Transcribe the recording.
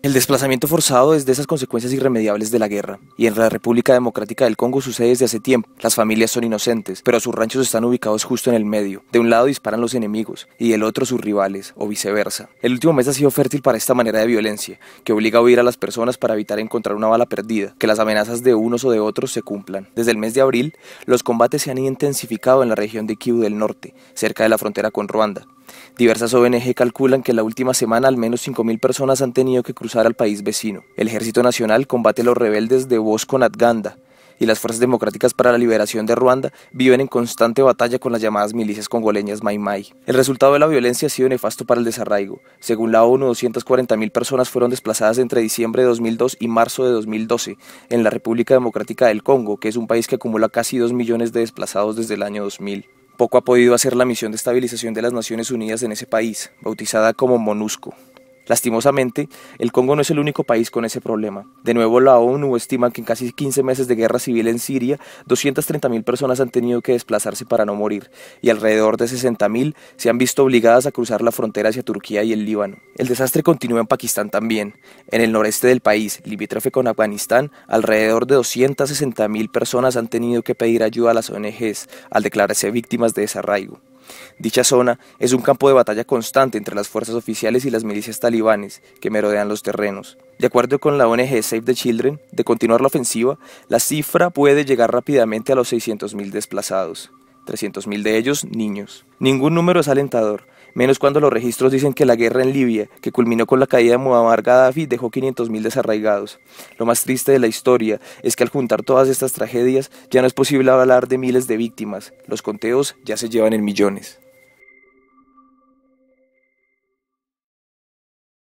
El desplazamiento forzado es de esas consecuencias irremediables de la guerra, y en la República Democrática del Congo sucede desde hace tiempo. Las familias son inocentes, pero sus ranchos están ubicados justo en el medio. De un lado disparan los enemigos, y del otro sus rivales, o viceversa. El último mes ha sido fértil para esta manera de violencia, que obliga a huir a las personas para evitar encontrar una bala perdida, que las amenazas de unos o de otros se cumplan. Desde el mes de abril, los combates se han intensificado en la región de Kivu del Norte, cerca de la frontera con Ruanda. Diversas ONG calculan que en la última semana al menos 5.000 personas han tenido que cruzar al país vecino. El Ejército Nacional combate a los rebeldes de Bosco Natganda y las Fuerzas Democráticas para la Liberación de Ruanda viven en constante batalla con las llamadas milicias congoleñas Mai Mai. El resultado de la violencia ha sido nefasto para el desarraigo. Según la ONU, 240.000 personas fueron desplazadas entre diciembre de 2002 y marzo de 2012 en la República Democrática del Congo, que es un país que acumula casi 2 millones de desplazados desde el año 2000 poco ha podido hacer la misión de estabilización de las Naciones Unidas en ese país, bautizada como MONUSCO. Lastimosamente, el Congo no es el único país con ese problema. De nuevo, la ONU estima que en casi 15 meses de guerra civil en Siria, 230.000 personas han tenido que desplazarse para no morir, y alrededor de 60.000 se han visto obligadas a cruzar la frontera hacia Turquía y el Líbano. El desastre continúa en Pakistán también. En el noreste del país, limítrofe con Afganistán, alrededor de 260.000 personas han tenido que pedir ayuda a las ONGs al declararse víctimas de desarraigo. Dicha zona es un campo de batalla constante entre las fuerzas oficiales y las milicias talibanes que merodean los terrenos. De acuerdo con la ONG Save the Children, de continuar la ofensiva, la cifra puede llegar rápidamente a los 600.000 desplazados, 300.000 de ellos niños. Ningún número es alentador, menos cuando los registros dicen que la guerra en Libia, que culminó con la caída de Muammar Gaddafi, dejó 500.000 desarraigados. Lo más triste de la historia es que al juntar todas estas tragedias ya no es posible hablar de miles de víctimas, los conteos ya se llevan en millones.